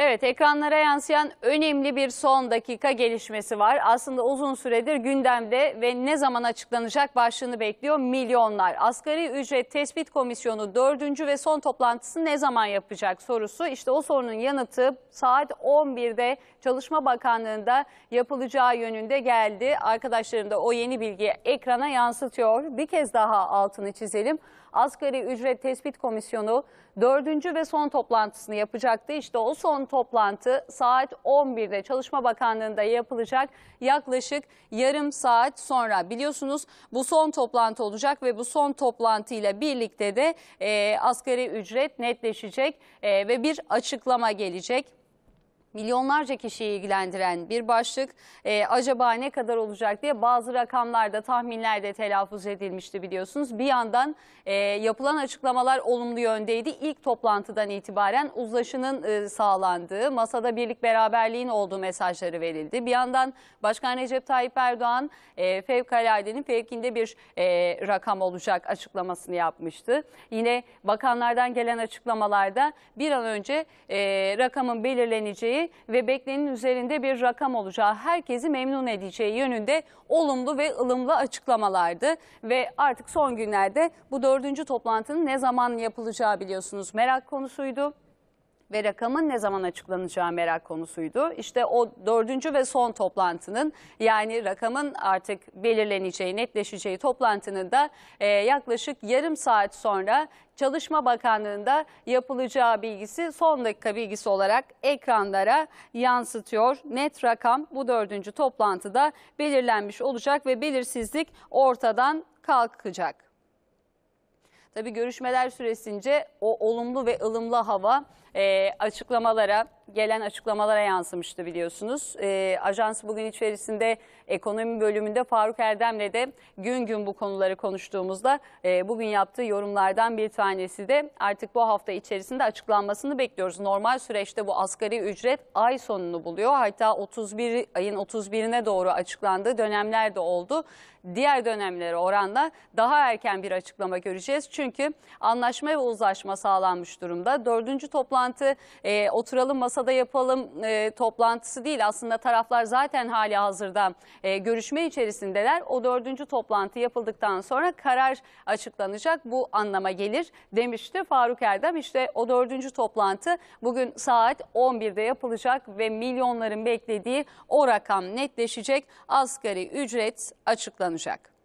Evet ekranlara yansıyan önemli bir son dakika gelişmesi var. Aslında uzun süredir gündemde ve ne zaman açıklanacak başlığını bekliyor milyonlar. Asgari Ücret Tespit Komisyonu dördüncü ve son toplantısı ne zaman yapacak sorusu. İşte o sorunun yanıtı saat 11'de Çalışma Bakanlığı'nda yapılacağı yönünde geldi. Arkadaşlarım da o yeni bilgiyi ekrana yansıtıyor. Bir kez daha altını çizelim. Asgari Ücret Tespit Komisyonu dördüncü ve son toplantısını yapacaktı. İşte o son toplantı saat 11'de Çalışma Bakanlığı'nda yapılacak yaklaşık yarım saat sonra. Biliyorsunuz bu son toplantı olacak ve bu son toplantıyla birlikte de e, asgari ücret netleşecek e, ve bir açıklama gelecek milyonlarca kişiyi ilgilendiren bir başlık e, acaba ne kadar olacak diye bazı rakamlarda tahminlerde telaffuz edilmişti biliyorsunuz. Bir yandan e, yapılan açıklamalar olumlu yöndeydi. İlk toplantıdan itibaren uzlaşının e, sağlandığı, masada birlik beraberliğin olduğu mesajları verildi. Bir yandan Başkan Recep Tayyip Erdoğan e, fevkaladenin fevkinde bir e, rakam olacak açıklamasını yapmıştı. Yine bakanlardan gelen açıklamalarda bir an önce e, rakamın belirleneceği ve beklenenin üzerinde bir rakam olacağı herkesi memnun edeceği yönünde olumlu ve ılımlı açıklamalardı. Ve artık son günlerde bu dördüncü toplantının ne zaman yapılacağı biliyorsunuz merak konusuydu ve rakamın ne zaman açıklanacağı merak konusuydu. İşte o dördüncü ve son toplantının yani rakamın artık belirleneceği, netleşeceği toplantının da e, yaklaşık yarım saat sonra Çalışma Bakanlığı'nda yapılacağı bilgisi son dakika bilgisi olarak ekranlara yansıtıyor. Net rakam bu dördüncü toplantıda belirlenmiş olacak ve belirsizlik ortadan kalkacak. Tabii görüşmeler süresince o olumlu ve ılımlı hava e, açıklamalara gelen açıklamalara yansımıştı biliyorsunuz. E, Ajans bugün içerisinde ekonomi bölümünde Faruk Erdem'le de gün gün bu konuları konuştuğumuzda e, bugün yaptığı yorumlardan bir tanesi de artık bu hafta içerisinde açıklanmasını bekliyoruz. Normal süreçte bu asgari ücret ay sonunu buluyor. Hatta 31 ayın 31'ine doğru açıklandığı dönemler de oldu. Diğer dönemlere oranla daha erken bir açıklama göreceğiz. Çünkü anlaşma ve uzlaşma sağlanmış durumda. Dördüncü toplantı e, oturalım masasında masada yapalım e, toplantısı değil. Aslında taraflar zaten hali hazırda e, görüşme içerisindeler. O dördüncü toplantı yapıldıktan sonra karar açıklanacak bu anlama gelir demişti Faruk Erdem. İşte o dördüncü toplantı bugün saat 11'de yapılacak ve milyonların beklediği o rakam netleşecek. Asgari ücret açıklanacak.